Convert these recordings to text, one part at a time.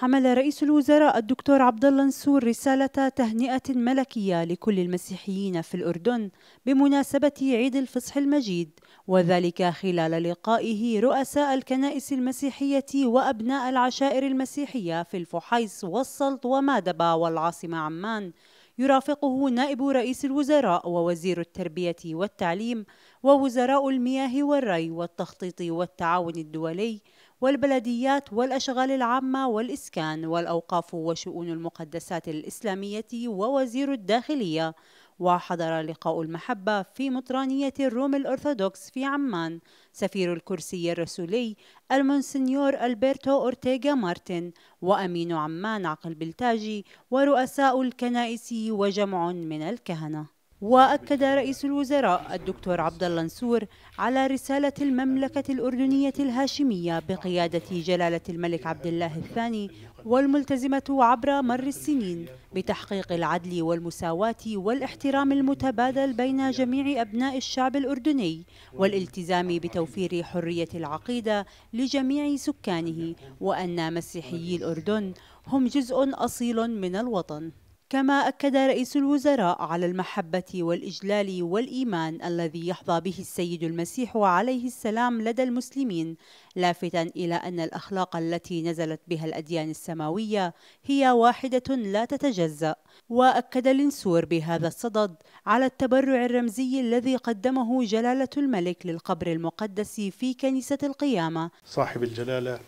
حمل رئيس الوزراء الدكتور عبد الله نسور رسالة تهنئة ملكية لكل المسيحيين في الأردن بمناسبة عيد الفصح المجيد وذلك خلال لقائه رؤساء الكنائس المسيحية وأبناء العشائر المسيحية في الفحيص والسلط ومادبا والعاصمة عمان يرافقه نائب رئيس الوزراء ووزير التربية والتعليم ووزراء المياه والري والتخطيط والتعاون الدولي والبلديات والأشغال العامة والإسكان والأوقاف وشؤون المقدسات الإسلامية ووزير الداخلية وحضر لقاء المحبة في مطرانية الروم الأرثوذكس في عمان سفير الكرسي الرسولي المونسنيور ألبرتو أورتيغا مارتن وأمين عمان عقل بلتاجي ورؤساء الكنائس وجمع من الكهنة وأكد رئيس الوزراء الدكتور عبد الله نسور على رسالة المملكة الأردنية الهاشمية بقيادة جلالة الملك عبد الله الثاني والملتزمة عبر مر السنين بتحقيق العدل والمساواة والاحترام المتبادل بين جميع أبناء الشعب الأردني والالتزام بتوفير حرية العقيدة لجميع سكانه وأن مسيحيي الأردن هم جزء أصيل من الوطن كما أكد رئيس الوزراء على المحبة والإجلال والإيمان الذي يحظى به السيد المسيح عليه السلام لدى المسلمين لافتا إلى أن الأخلاق التي نزلت بها الأديان السماوية هي واحدة لا تتجزأ وأكد لنسور بهذا الصدد على التبرع الرمزي الذي قدمه جلالة الملك للقبر المقدس في كنيسة القيامة صاحب الجلالة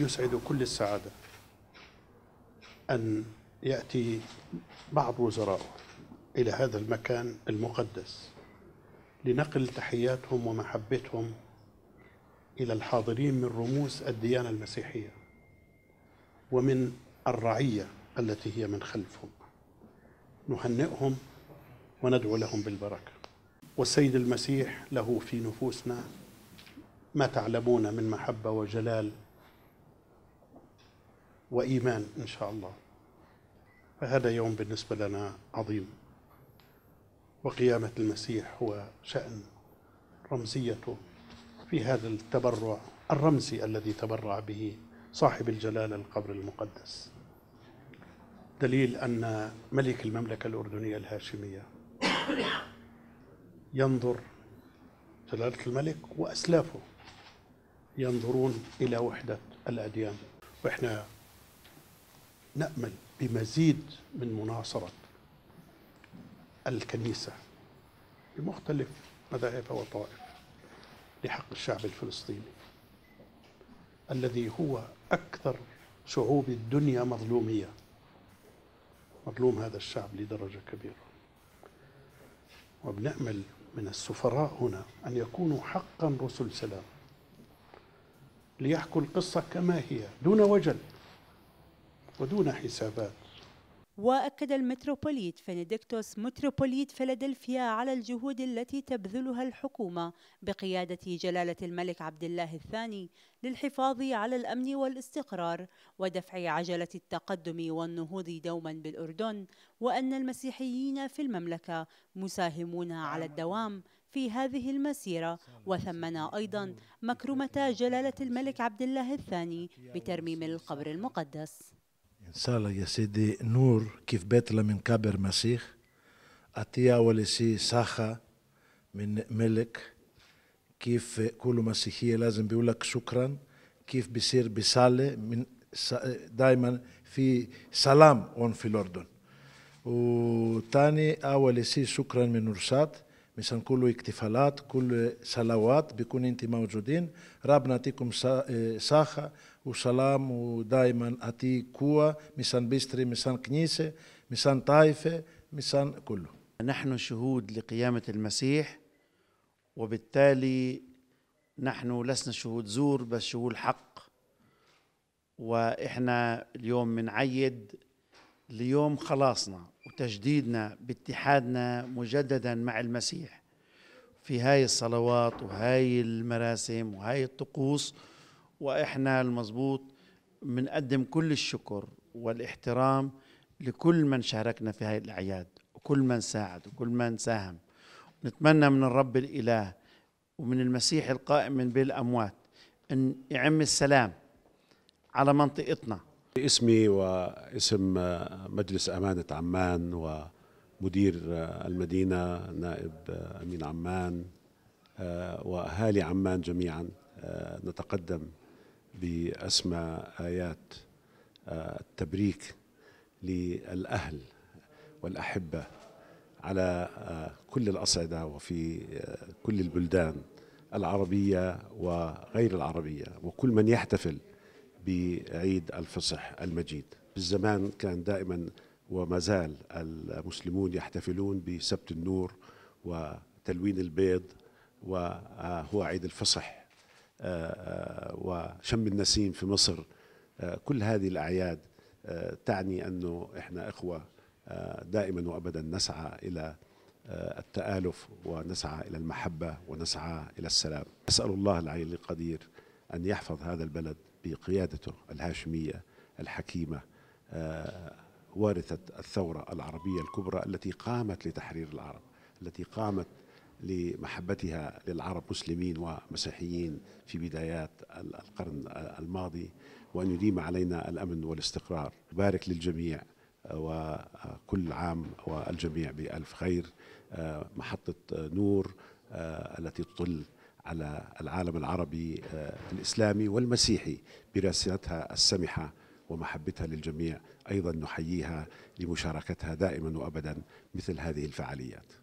يسعد كل السعادة أن يأتي بعض وزرائه إلى هذا المكان المقدس لنقل تحياتهم ومحبتهم إلى الحاضرين من رموز الديانة المسيحية ومن الرعية التي هي من خلفهم نهنئهم وندعو لهم بالبركة والسيد المسيح له في نفوسنا ما تعلمون من محبة وجلال وإيمان إن شاء الله فهذا يوم بالنسبة لنا عظيم وقيامة المسيح هو شأن رمزيته في هذا التبرع الرمزي الذي تبرع به صاحب الجلالة القبر المقدس دليل أن ملك المملكة الأردنية الهاشمية ينظر جلالة الملك وأسلافه ينظرون إلى وحدة الأديان وإحنا نأمل بمزيد من مناصرة الكنيسة بمختلف مذاهبها وطائف لحق الشعب الفلسطيني الذي هو أكثر شعوب الدنيا مظلومية مظلوم هذا الشعب لدرجة كبيرة وبنأمل من السفراء هنا أن يكونوا حقا رسل سلام ليحكوا القصة كما هي دون وجل ودون حسابات وأكد المتروبوليت فنديكتوس متروبوليت فلادلفيا على الجهود التي تبذلها الحكومة بقيادة جلالة الملك عبد الله الثاني للحفاظ على الأمن والاستقرار ودفع عجلة التقدم والنهوض دوما بالأردن وأن المسيحيين في المملكة مساهمون على الدوام في هذه المسيرة وثمن أيضا مكرمة جلالة الملك عبد الله الثاني بترميم القبر المقدس سالا يا سيدي نور كيف بيتلا من كابر مسيخ أتي أول ساخا من ملك كيف كل مسيحية لازم بيقول لك شكرا كيف بيصير بسالة من دائما في سلام هون في الأردن وتاني أول شيء شكرا من نورسات مشان كل احتفالات كل صلوات بيكون انت موجودين ربنا يعطيكم صحة آه، وسلام ودائما أتي كوا مشان بيستري مشان كنيسة مشان طائفة مشان كله نحن شهود لقيامة المسيح وبالتالي نحن لسنا شهود زور بس شهود حق واحنا اليوم بنعيد ليوم خلاصنا تجديدنا باتحادنا مجددا مع المسيح في هاي الصلوات وهاي المراسم وهاي الطقوس واحنا المضبوط بنقدم كل الشكر والاحترام لكل من شاركنا في هاي الاعياد وكل من ساعد وكل من ساهم نتمنى من الرب الاله ومن المسيح القائم من بين الاموات ان يعم السلام على منطقتنا باسمي واسم آه، مجلس أمانة عمان ومدير آه، المدينة نائب آه، أمين عمان وأهالي عمان جميعا نتقدم بأسمى آيات التبريك للأهل والأحبة على كل الأصعدة وفي كل البلدان العربية وغير العربية وكل من يحتفل بعيد الفصح المجيد بالزمان كان دائما وما زال المسلمون يحتفلون بسبت النور وتلوين البيض وهو عيد الفصح آه، آه، وشم النسيم في مصر آه، كل هذه الأعياد تعني أنه إحنا إخوة دائما وأبدا نسعى إلى التآلف ونسعى إلى المحبة ونسعى إلى السلام أسأل الله العلي القدير أن يحفظ هذا البلد بقيادته الهاشمية الحكيمة آه، وارثة الثورة العربية الكبرى التي قامت لتحرير العرب التي قامت لمحبتها للعرب مسلمين ومسيحيين في بدايات القرن آه، الماضي وأن يديم علينا الأمن والاستقرار بارك للجميع آه، وكل عام والجميع بألف خير محطة نور التي تطل على العالم العربي آه، الإسلامي والمسيحي برسالتها السمحة ومحبتها للجميع أيضا نحييها لمشاركتها دائما وأبدا مثل هذه الفعاليات